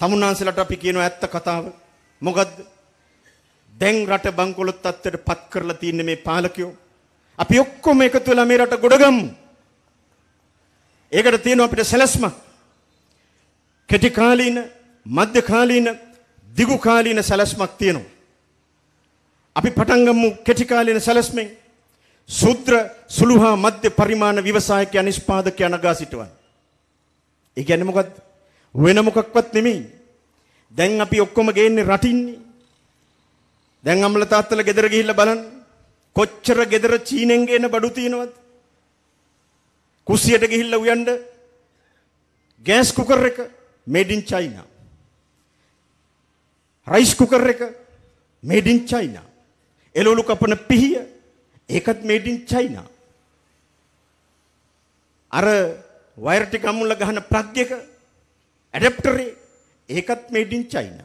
තමුන්නාන්සලට අපි කියනවා ඇත්ත කතාව. මොකද්ද? දැන් රට බංකොලොත් තත්ත්වයට පත් කරලා තියෙන මේ පාලකයෝ. අපි ඔක්කොම එකතු වෙලා මේ රට ගොඩගමු. ඒකට තියෙනවා අපිට සැලැස්ම. කෙටි කාලීන, මධ්‍ය කාලීන, දිගු කාලීන සැලැස්මක් තියෙනවා. අපි පටන් ගමු කෙටි කාලීන සැලැස්මෙන්. සුත්‍ර සුළුහා මධ්‍ය පරිමාණ ව්‍යවසායකයන් නිෂ්පාදකයන් අගා සිටවන්. ඒ කියන්නේ මොකද්ද? වෙන මොකක්වත් නෙමෙයි. දැන් අපි ඔක්කොම ගේන්නේ රටින්නේ. දැන් අම්ල තාත්තලා ගෙදර ගිහිල්ලා බලන්න. කොච්චර ගෙදර චීනෙන් ගේන බඩු තියෙනවද? කුස්සියට ගිහිල්ලා උයන්ඩ ගෑස් කුකර් එක made in china. Rice cooker එක made in china. එළවලු කපන පිහිය ඒකත් made in china. අර වයර් ටික අමුල්ල ගහන ප්ලග් එක ඇඩැප්ටරේ ඒකත් made in China.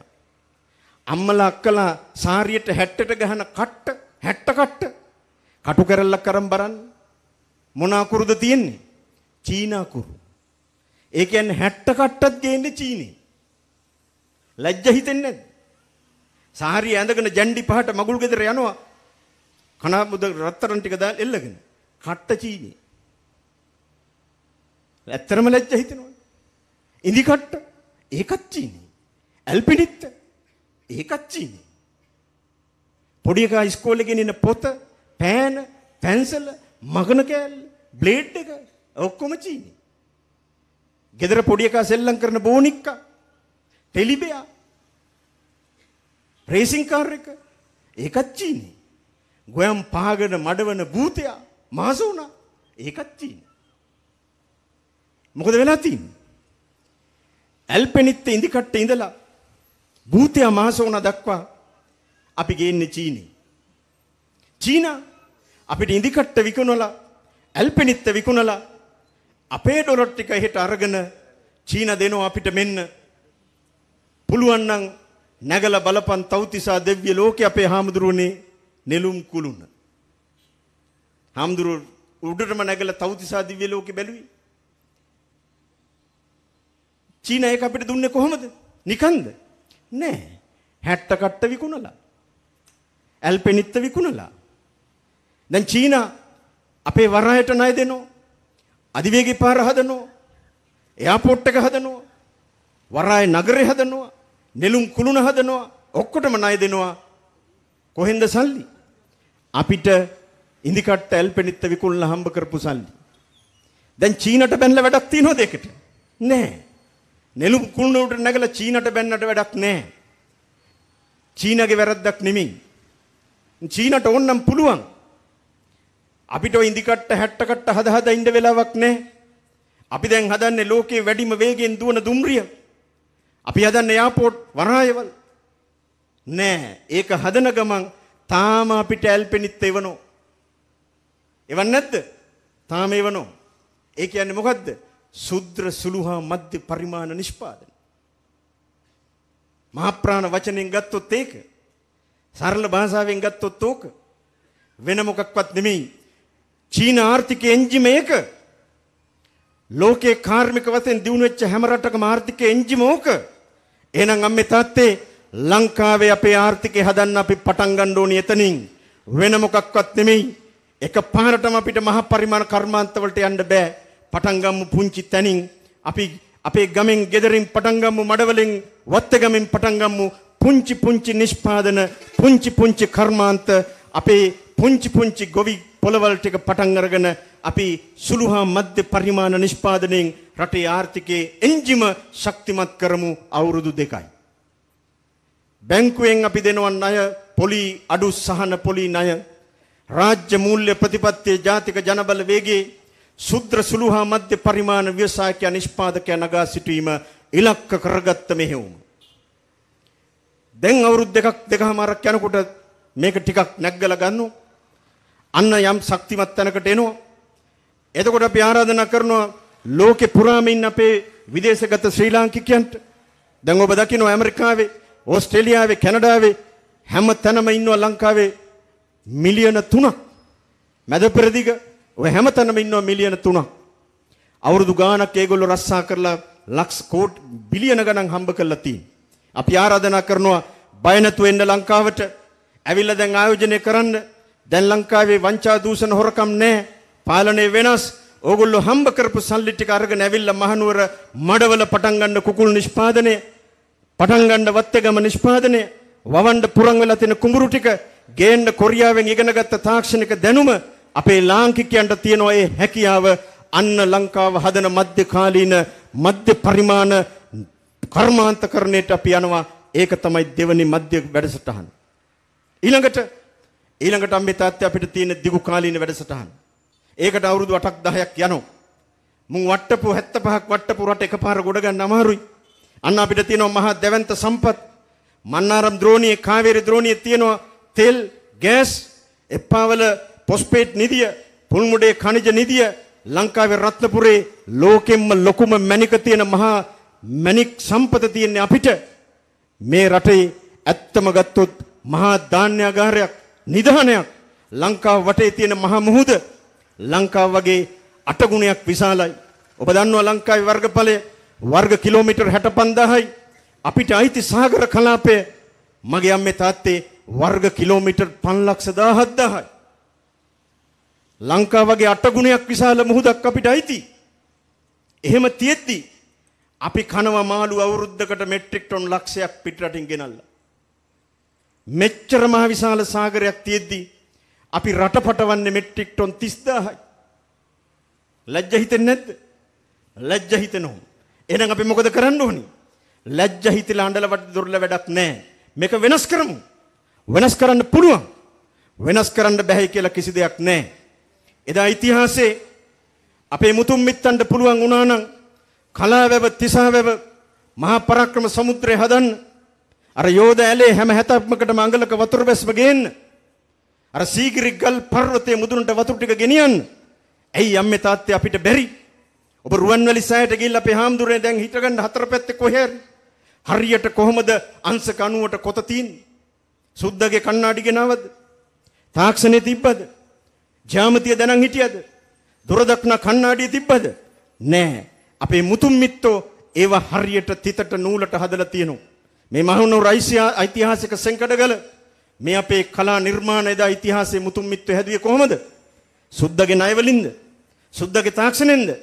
අම්මලා අක්කලා සාරියට 60ට ගහන කට්ට 60 කට්ට කටු කැරල්ලක් අරන් බලන්න මොන අකුරුද තියෙන්නේ? චීන අකුරු. ඒ කියන්නේ 60 කට්ටත් ගේන්නේ චීනේ. ලැජ්ජ හිතෙන්නේ නැද්ද? සාරිය ඇඳගෙන ජැන්ඩි පහට මගුල් ගෙදර යනවා. කනමුද රත්තරන් ටික දාලා එල්ලගෙන. කට්ට චීනේ. ඇත්තරම ලැජ්ජ හිතෙනවා. ඉදිකට්ට ඒකත් චීනී. ඇල්පිඩිත්ත ඒකත් චීනී. පොඩි එකා ඉස්කෝලේගෙන ඉන්න පොත, පෑන, පැන්සල, මගන කෑල්ල, බ්ලේඩ් එක ඔක්කොම චීනී. ගෙදර පොඩි එකා සෙල්ලම් කරන බෝනික්ක, ටෙලිබෙයා, රේසින් කාර් එක ඒකත් චීනී. ගොයම් පහගෙන මඩවන භූතයා මාසුණා ඒකත් චීනී. මොකද වෙලා තියෙන්නේ? ඇල්පෙනිත්te ඉඳිකට්ටේ ඉඳලා භූතයා මහසෝන දක්වා අපි ගේන්නේ චීනේ. චීන අපිට ඉඳිකට්ට විකුණලා ඇල්පෙනිත්te විකුණලා අපේ ඩොලර් ටික එහෙට අරගෙන චීන දෙනවා අපිට මෙන්න පුළුවන් නම් නැගලා බලපන් තව්තිසා දෙව්‍ය ලෝකේ අපේ හාමුදුරුවනේ නෙළුම් කුළුණ. හාමුදුරුවෝ උඩටම නැගලා තව්තිසා දිව්‍ය ලෝකේ බැලුවේ. චීන ඒක අපිට දුන්නේ කොහොමද? නිකන්ද? නෑ. 60 කට්ට විකුණලා. ඇල්පෙනිත්ත විකුණලා. දැන් චීන අපේ වරායට ණය දෙනවා. අධිවේගී පාර හදනවා. එයාපෝට් එක හදනවා. වරායේ නගරය හදනවා. නෙළුම් කුළුණ හදනවා. ඔක්කොටම ණය දෙනවා. කොහෙන්ද සල්ලි? අපිට ඉදිකට්ට ඇල්පෙනිත්ත විකුණලා හම්බ කරපු සල්ලි. දැන් චීනට බැනලා වැඩක් තියනවද ඒකට? නෑ. නෙළුම් කුණුවට නැගලා චීනට බැන්නට වැඩක් නැහැ. චීනගේ වැරද්දක් නෙමෙයි. චීනට ඕනනම් පුළුවන්. අපිට ඔය ඉදිකට්ට 60 කට්ට හද හදා ඉන්න වෙලාවක් නැහැ. අපි දැන් හදන්නේ ලෝකේ වැඩිම වේගයෙන් දුවන දුම්රිය. අපි හදන්නේ එයාපෝට් වරායවල්. නෑ, ඒක හදන ගමන් තාම අපිට ඇල්පෙනිත් එවනෝ. එවන්නේ නැද්ද? තාම එවනෝ. ඒ කියන්නේ මොකද්ද? සුද්‍ර සුළු හා මධ්‍ය පරිමාණ නිෂ්පාදන. මහප්‍රාණ වචනෙන් ගත්තොත් ඒක. සරල භාෂාවෙන් ගත්තොත් ඕක. වෙන මොකක්වත් නෙමෙයි. චීන ආර්ථිකයේ එන්ජිම ඒක. ලෝකේ කාර්මික වශයෙන් දිනු වෙච්ච හැම රටකම ආර්ථිකයේ එන්ජිම ඕක. එහෙනම් අම්මේ තාත්තේ ලංකාවේ අපේ ආර්ථිකය හදන්න අපි පටන් ගන්න ඕනේ එතනින්. වෙන මොකක්වත් නෙමෙයි. එකපාරටම අපිට මහ පරිමාණ කර්මාන්ත වලට යන්න බෑ. පටන්ගම්මු පුංචි තැනින් අපි අපේ ගමෙන් ගෙදරින් පටන්ගම්මු මඩවලින් වත්ත ගමෙන් පටන්ගම්මු පුංචි පුංචි නිෂ්පාදන පුංචි පුංචි කර්මාන්ත අපේ පුංචි පුංචි ගොවි පොළවල් ටික පටන් අරගෙන අපි සුළු හා මධ්‍ය පරිමාණ නිෂ්පාදනයෙන් රටේ ආර්ථිකයේ එන්ජිම ශක්තිමත් කරමු අවුරුදු දෙකයි. බැංකුවෙන් අපි දෙනවා ණය පොලි අඩු සහන පොලි ණය රාජ්‍ය මූල්‍ය ප්‍රතිපත්තියේ ජාතික ජනබල වේගයේ සුද්‍ර සුළුහා මධ්‍ය පරිමාණ ව්‍යවසායකයා නිෂ්පාදකයා නගා සිටීම ඉලක්ක කරගත්ත මෙහෙයුම. දැන් අවුරුදු දෙකක් දෙකමාරක් යනකොට මේක ටිකක් නැග්ගලා ගන්නවා. අන්න යම් ශක්තිමත් තැනකට එනවා. එතකොට අපි ආරාධනා කරනවා ලෝකේ පුරාම ඉන්න අපේ විදේශගත ශ්‍රී ලාංකිකයන්ට දැන් ඔබ දකිනවා ඇමරිකාවේ, ඕස්ට්‍රේලියාවේ, කැනඩාවේ හැම තැනම ඉන්නවා ලංකාවේ මිලියන 3ක් මැද පෙරදිග ඔය හැමතැනම ඉන්නවා මිලියන 3ක්. අවුරුදු ගාණක් ඒගොල්ලෝ රස්සා කරලා ලක්ෂ කෝට් බිලියන ගණන් හම්බ කරලා තියෙනවා. අපි ආරාධනා කරනවා බය නැතුව එන්න ලංකාවට. ඇවිල්ලා දැන් ආයෝජනය කරන්න. දැන් ලංකාවේ වංචා දූෂණ හොරකම් නැහැ. පාලනය වෙනස්. ඕගොල්ලෝ හම්බ කරපු සල්ලි ටික අරගෙන ඇවිල්ලා මහනුවර මඩවල පටන් ගන්න කුකුල් නිෂ්පාදනය පටන් ගන්න වත්තගම නිෂ්පාදනය වවන්න පුරන් වෙලා තියෙන කුඹුරු ටික ගේන්න කොරියාවෙන් ඉගෙනගත්ත තාක්ෂණික දැනුම අපේ ලාංකිකයන්ට තියෙන ඒ හැකියාව අන්න ලංකාව හදන මධ්‍යකාලීන මධ්‍ය පරිමාණ කර්මාන්තකරණයට අපි යනවා ඒක තමයි දෙවනි මධ්‍ය වැඩසටහන ඊළඟට ඊළඟට අම්මේ තාත්තේ අපිට තියෙන දිගු කාලීන වැඩසටහන ඒකට අවුරුදු 8ක් 10ක් යනවා මුං වට්ටපු 75ක් වට්ටපු රට එකපාර ගොඩ ගන්න අමාරුයි අන්න අපිට තියෙනවා මහා දෙවන්ත සම්පත් මන්නාරම් ද්‍රෝණියේ කාවේරි ද්‍රෝණියේ තියෙනවා තෙල් ගෑස් එප්පාවල පොස්පේට් නිදිය, පුල්මුඩේ ඛනිජ නිදිය, ලංකාවේ රත්නපුරේ ලෝකෙම්ම ලොකුම මණික තියෙන මහා මණික් සම්පත තියෙන අපිට මේ රටේ ඇත්තම ගත්තොත් මහා ධාන්‍යාගාරයක් නිධානයක් ලංකාව වටේ තියෙන මහා මුහුද ලංකාව වගේ අටගුණයක් විශාලයි. ඔබ දන්නවා ලංකාවේ වර්ගඵලය වර්ග කිලෝමීටර් 65000යි. අපිට අයිති සාගර කලාපය මගේ අම්මේ තාත්තේ වර්ග කිලෝමීටර් 517000යි. ලංකාව වගේ අටගුණයක් විශාල මුහුදක් අපිට අයිති. එහෙම තියෙද්දි අපි කනව මාළු අවුරුද්දකට මෙට්‍රික් ටොන් ලක්ෂයක් පිටරටින් ගෙනල්ලා. මෙච්චර මහ විශාල සාගරයක් තියෙද්දි අපි රට පටවන්නේ මෙට්‍රික් ටොන් 30000යි. ලැජ්ජ හිතෙන්නේ නැද්ද? ලැජ්ජ හිතෙනවා. එහෙනම් අපි මොකද කරන්න ඕනි? ලැජ්ජ හිතලා අඬලවට දුර්ල වැඩක් නැහැ. මේක වෙනස් කරමු. වෙනස් කරන්න පුළුවන්. වෙනස් කරන්න බෑ කියලා කිසි දෙයක් නැහැ. එදා ඉතිහාසයේ අපේ මුතුන් මිත්තන්ට පුළුවන් වුණා නම් කලාවැව තිසාවැව මහා පරාක්‍රම සමුද්‍රය හදන්න අර යෝධ ඇලේ හැම හැතක්මකටම අඟලක වතුර බැස්ම ගේන්න අර සීගිරි ගල් පර්වතයේ මුදුනට වතුර ටික ගෙනියන්න ඇයි අම්මේ තාත්තේ අපිට බැරි ඔබ රුවන්වැලි සෑයට ගිහිල්ලා අපේ හාමුදුරනේ දැන් හිටගන්න හතර පැත්තේ කොහේ හරියට කොහොමද අංශක 90ට කොත තියෙන්නේ සුද්දගේ කණ්ණාඩි ගෙනාවද තාක්ෂණේ තිබ්බද ජ්‍යාමතිය දැනන් හිටියද? දුරදක්න කණ්ණාඩිය තිබ්බද? නෑ. අපේ මුතුන් මිත්තෝ ඒව හරියට තිතට නූලට හදලා තියෙනවා. මේ මහනුවර ඓතිහාසික සංකඩගල මේ අපේ කලා නිර්මාණ එදා ඉතිහාසයේ මුතුන් මිත්තෝ හැදුවේ කොහොමද? සුද්දගේ ණයවලින්ද? සුද්දගේ තාක්ෂණයෙන්ද?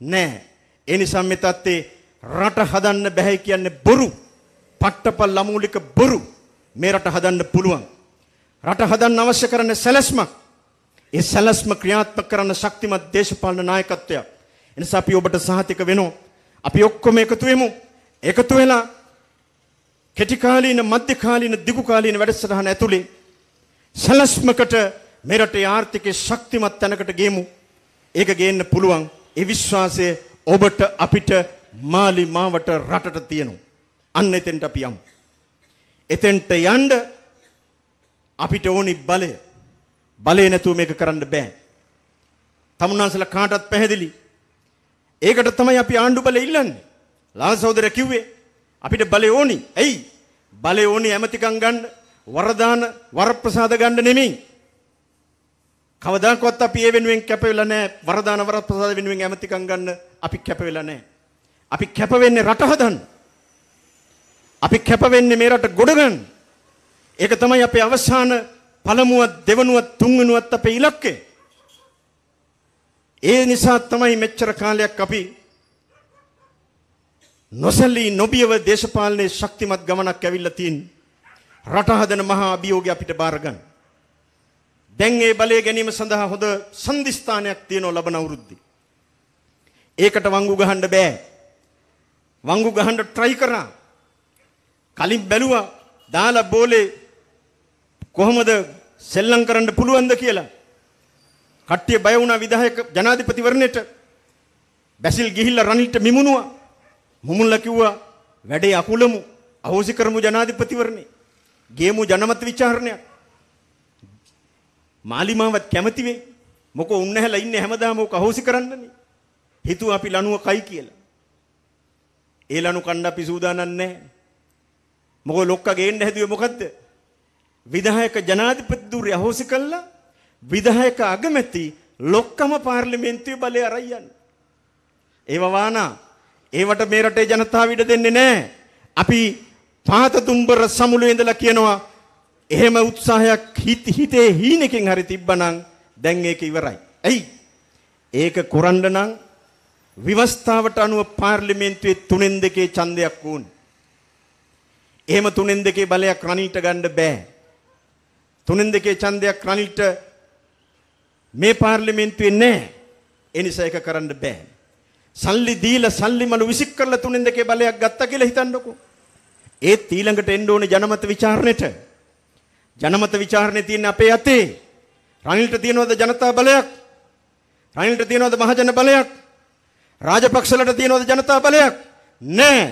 නෑ. ඒ නිසා මේ තත්ත්වේ රට හදන්න බෑ කියන්නේ බොරු. පට්ටපල් අමූලික බොරු. මේ රට හදන්න පුළුවන්. රට හදන්න අවශ්‍ය කරන සැලැස්මක් ඒ සැලැස්ම ක්‍රියාත්මක කරන ශක්තිමත් දේශපාලන නායකත්වයක්. එනිසා අපි ඔබට සහතික වෙනවා. අපි ඔක්කොම එකතු වෙමු. එකතු වෙලා කෙටි කාලීන, මධ්‍ය කාලීන, දිගු කාලීන වැඩසටහන ඇතුලේ සැලැස්මකට මේ රටේ ආර්ථිකය ශක්තිමත් තැනකට ගේමු. ඒක ගේන්න පුළුවන්. ඒ විශ්වාසය ඔබට අපිට මාලි මාවට රටට තියෙනවා. අන්න එතෙන්ට අපි යමු. එතෙන්ට යන්න අපිට ඕනි බලය. බලේ නැතුව මේක කරන්න බෑ. තමුන්වන්සලා කාටවත් පැහැදිලි. ඒකට තමයි අපි ආණ්ඩු බලය ඉල්ලන්නේ. ලාල් සහෝදරයා කිව්වේ අපිට බලය ඕනි. ඇයි? බලය ඕනි ඇමතිකම් ගන්න, වරදාන, වරප්‍රසාද ගන්න නෙමෙයි. කවදාකවත් අපි ඒ වෙනුවෙන් කැප වෙලා නැහැ. වරදාන වරප්‍රසාද වෙනුවෙන් ඇමතිකම් ගන්න අපි කැප වෙලා නැහැ. අපි කැප වෙන්නේ රට හදන්න. අපි කැප වෙන්නේ මේ රට ගොඩ ගන්න. ඒක තමයි අපේ අවසාන පළමුවත් දෙවනුවත් තුන්වෙනුවත් අපේ ඉලක්කය. ඒ නිසා තමයි මෙච්චර කාලයක් අපි නොසැලී නොබියව දේශපාලනයේ ශක්තිමත් ගමනක් ඇවිල්ලා තියෙන්නේ. රට හදන මහා අභියෝගය අපිට බාර ගන්න. දැන් ඒ බලය ගැනීම සඳහා හොඳ සම්දිස්ථානයක් තියෙනවා ලබන අවුරුද්දේ. ඒකට වංගු ගහන්න බෑ. වංගු ගහන්න try කරා. කලින් බැලුවා දාලා බෝලේ කොහොමද සෙල්ලම් කරන්න පුළුවන්ද කියලා. කට්ටිය බය වුණා විධායක ජනාධිපතිවරණයට. බැසිල් ගිහිල්ලා රනිල්ට මිමුණුවා. මුමුල්ලා කිව්වා වැඩේ අකුලමු අහෝසි කරමු ජනාධිපතිවරණේ. ගේමු ජනමත විචාරණයක්. මාලිමාවත් කැමති වෙයි. මොකෝ උන් නැහැලා ඉන්නේ හැමදාම ඔක අහෝසි කරන්නනේ. හිතුව අපි ලණුව කයි කියලා. ඒ ලණු කණ්ඩ අපි සූදානම් නැහැ. මොකෝ ලොක්ක ගේන්න හැදුවේ මොකද්ද? විධායක ජනාධිපතිදුරිය අහෝසි කළා විධායක අගමැති ලොක්කම පාර්ලිමේන්තුවේ බලය අරයි යන්නේ. ඒව වානා. ඒවට මේ රටේ ජනතාව ඉඩ දෙන්නේ නැහැ. අපි පාත දුම්බර සමුලේ ඉඳලා කියනවා එහෙම උත්සාහයක් හිතේ හීනකින් හරි තිබ්බනම් දැන් ඒක ඉවරයි. ඇයි? ඒක කරන්න නම් විවස්ථාවට අනුව පාර්ලිමේන්තුවේ තුනෙන් දෙකේ ඡන්දයක් ඕනේ. එහෙම තුනෙන් දෙකේ බලයක් රණීට ගන්න බෑ. තුනෙන් දෙකේ ඡන්දයක් රනිල්ට මේ පාර්ලිමේන්තුවේ නැහැ. ඒ නිසා ඒක කරන්න බෑ. සල්ලි දීලා සල්ලි මළු විසික් කරලා තුනෙන් දෙකේ බලයක් ගත්තා කියලා හිතන්නකෝ. ඒත් ඊළඟට එන්න ඕනේ ජනමත විචාරණයට. ජනමත විචාරණේ තියෙන අපේ අතේ. රනිල්ට තියෙනවද ජනතා බලයක්? රනිල්ට තියෙනවද මහජන බලයක්? රාජපක්ෂලට තියෙනවද ජනතා බලයක්? නෑ.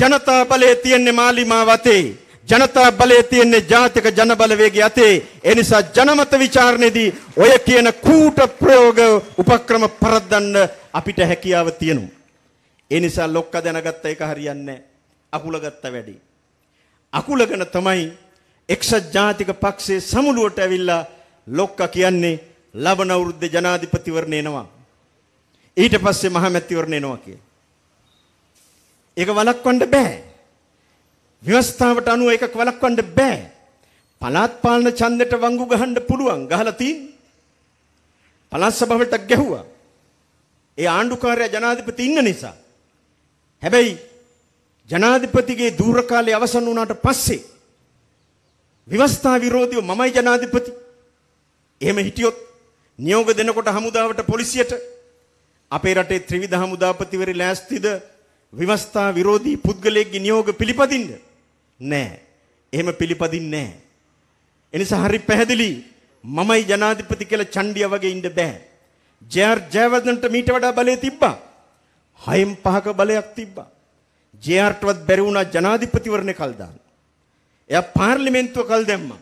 ජනතා බලය තියෙන්නේ මාලිමාව අතේ. ජනතා බලය තියෙන්නේ ජාතික ජනබලවේගය අතේ. ඒ නිසා ජනමත ਵਿਚාරණයේදී ඔය කියන කූට ප්‍රයෝග උපක්‍රම පරද්දන්න අපිට හැකියාව තියෙනවා. ඒ නිසා ලොක්ක දැනගත්ත එක හරියන්නේ අකුලගත්ත වැඩි. අකුලගෙන තමයි එක්සත් ජාතික පක්ෂයේ සමුළුවට ඇවිල්ලා ලොක්ක කියන්නේ ලබන අවුරුද්දේ ජනාධිපතිවරණ එනවා. ඊට පස්සේ මහමැතිවරණ එනවා කිය. ඒක වළක්වන්න බෑ. ව්‍යවස්ථාවට අනුව එකක් වළක්වන්න බෑ. පළාත් පාලන ඡන්දෙට වංගු ගහන්න පුළුවන්. ගහලා තියෙන. පළාත් සභාවට ගැහුවා. ඒ ආණ්ඩුකාරයා ජනාධිපති ඉන්න නිසා. හැබැයි ජනාධිපතිගේ দূර කාලය අවසන් වුණාට පස්සේ ව්‍යවස්ථා විරෝධීව මමයි ජනාධිපති. එහෙම හිටියොත් නියෝග දෙනකොට හමුදාවට පොලිසියට අපේ රටේ ත්‍රිවිධ හමුදාපතිවරි ලෑස්තිද ව්‍යවස්ථා විරෝධී පුද්ගලයෙක්ගේ නියෝග පිළිපදින්නේ නැහැ. එහෙම පිළිපදින්නේ නැහැ. එනිසා හරි පැහැදිලි මමයි ජනාධිපති කියලා චණ්ඩිය වගේ ඉන්න බෑ. ජේ.ආර්. ජයවර්ධනට මීට වඩා බලය තිබ්බා. හයෙන් පහක බලයක් තිබ්බා. ජේ.ආර්.ටවත් බැරි වුණා ජනාධිපතිවරණේ කල් දාන්න. එයා පාර්ලිමේන්තුව කල් දැම්මා.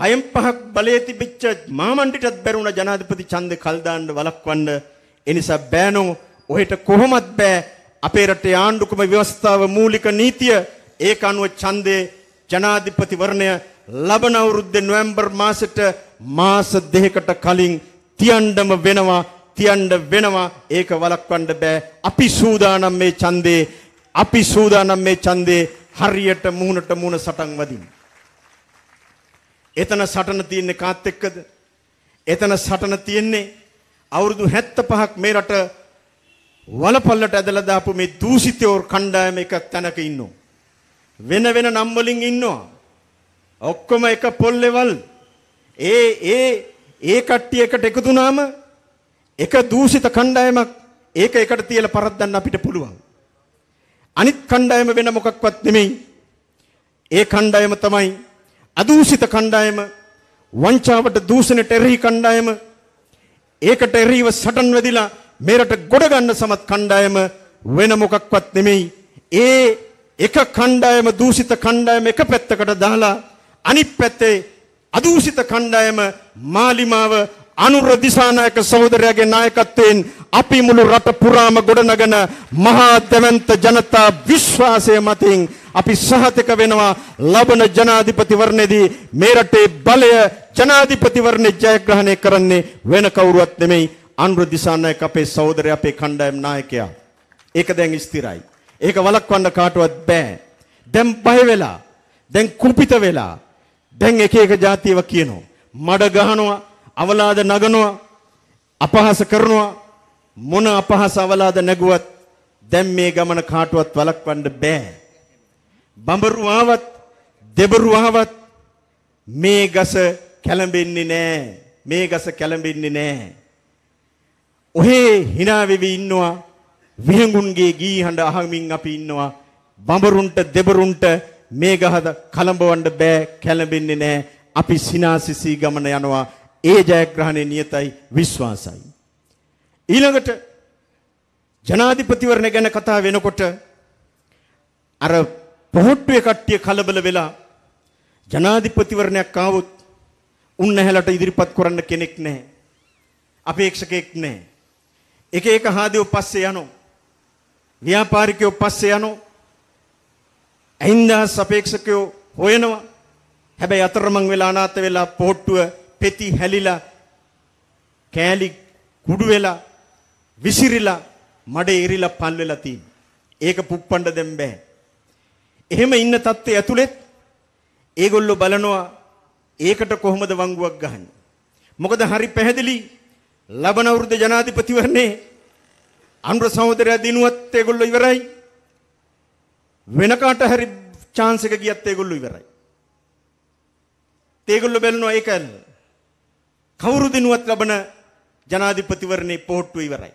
හයෙන් පහක් බලය තිබිච්ච මාමණ්ඩිටත් බැරි වුණා ජනාධිපති ඡන්දේ කල් දාන්න වළක්වන්න. එනිසා බෑනෝ ඔහෙට කොහොමත් බෑ අපේ රටේ ආණ්ඩුක්‍රම ව්‍යවස්ථාව මූලික නීතිය ඒක අනුව ඡන්දේ ජනාධිපතිවරණය ලබන අවුරුද්දේ නොවැම්බර් මාසෙට මාස දෙකකට කලින් තියන්නම වෙනවා තියන්න වෙනවා ඒක වළක්වන්න බෑ අපි සූදානම් මේ ඡන්දේ අපි සූදානම් මේ ඡන්දේ හරියට මුහුණට මුහුණ සටන් වදින්න. එතන සටන තියෙන්නේ කාත් එක්කද? එතන සටන තියෙන්නේ අවුරුදු 75ක් මේ රට වලපල්ලට ඇදලා දාපු මේ දූෂිතයෝ කණ්ඩායම එකක් තැනක ඉන්නවා. වෙන වෙන නම් වලින් ඉන්නවා. ඔක්කොම එක පොල්ලෙවල්. ඒ ඒ ඒ කට්ටිය එකට එකතු වුණාම එක දූෂිත කණ්ඩායමක් ඒක එකට තියලා පරද්දන්න අපිට පුළුවන්. අනිත් කණ්ඩායම වෙන මොකක්වත් නෙමෙයි. ඒ කණ්ඩායම තමයි අදූෂිත කණ්ඩායම වංචාවට දූෂණයට එරෙහි කණ්ඩායම ඒකට එරෙහිව සටන් වැදිලා මෙරට ගොඩ ගන්න සමත් කණ්ඩායම වෙන මොකක්වත් නෙමෙයි. ඒ එක කණ්ඩායම දූෂිත කණ්ඩායම එක පැත්තකට දාලා අනිත් පැත්තේ අදූෂිත කණ්ඩායම මාලිමාව අනුර දිසානායක සහෝදරයාගේ නායකත්වයෙන් අපි මුළු රට පුරාම ගොඩනගන මහා දෙවන්ත ජනතා විශ්වාසය මතින් අපි සහතික වෙනවා ලබන ජනාධිපතිවරණයේදී මේ රටේ බලය ජනාධිපතිවරණේ ජයග්‍රහණය කරන්නේ වෙන කවුරුවත් නෙමෙයි අනුර දිසානායක අපේ සහෝදරයා අපේ කණ්ඩායම් නායකයා. ඒක දැන් ස්ථිරයි. ඒක වළක්වන්න කාටවත් බෑ. දැන් බය වෙලා, දැන් කුපිත වෙලා, දැන් එක එක જાතිව කියනවා. මඩ ගහනවා, අවලාද නගනවා, අපහාස කරනවා. මොන අපහාස අවලාද නැගුවත් දැන් මේ ගමන කාටවත් වළක්වන්න බෑ. බඹරු ආවත්, දෙබරු ආවත් මේ ගස කැළඹෙන්නේ නෑ. මේ ගස කැළඹෙන්නේ නෑ. ඔහේ hina වෙවි ඉන්නවා විහඟුන්ගේ ගී හඬ අහමින් අපි ඉන්නවා. බඹරුන්ට දෙබරුන්ට මේ ගහද කලඹවන්න බෑ කැළඹෙන්නේ නැහැ. අපි සිනාසිසී ගමන යනවා. ඒ ජයග්‍රහණය නියතයි විශ්වාසයි. ඊළඟට ජනාධිපතිවරණ ගැන කතා වෙනකොට අර පොහොට්ටුවේ කට්ටිය කලබල වෙලා ජනාධිපතිවරණයක් ආවොත් උන්නැහැලට ඉදිරිපත් කරන්න කෙනෙක් නැහැ. අපේක්ෂකෙක් නැහැ. එක එක හාදෙව පස්සේ යනවා. ව්‍යාපාරිකයෝ පස්සේ යනවා. ඇහින්දා සපේක්ෂකයෝ හොයනවා. හැබැයි අතරමං වෙලා අනාථ වෙලා පොට්ටුව පෙති හැලිලා කෑලි කුඩු වෙලා විසිරිලා මඩේ ඉරිලා පල් වෙලා තියෙනවා. ඒක පුප්පණ්ඩ දෙන්න බෑ. එහෙම ඉන්න තත්ත්වයේ ඇතුළෙත් ඒගොල්ලෝ බලනවා ඒකට කොහොමද වංගුවක් ගහන්නේ. මොකද හරි පැහැදිලි ලබන අවුරුද්ද ජනාධිපතිවරණේ අනුර සහෝදරයා දිනුවත් ඒගොල්ලෝ ඉවරයි. වෙන කාට හරි chance එක ගියත් ඒගොල්ලෝ ඉවරයි. ඒගොල්ලෝ බලනවා ඒක කවුරු දිනුවත් ලබන ජනාධිපතිවරණේ පොහොට්ටු ඉවරයි.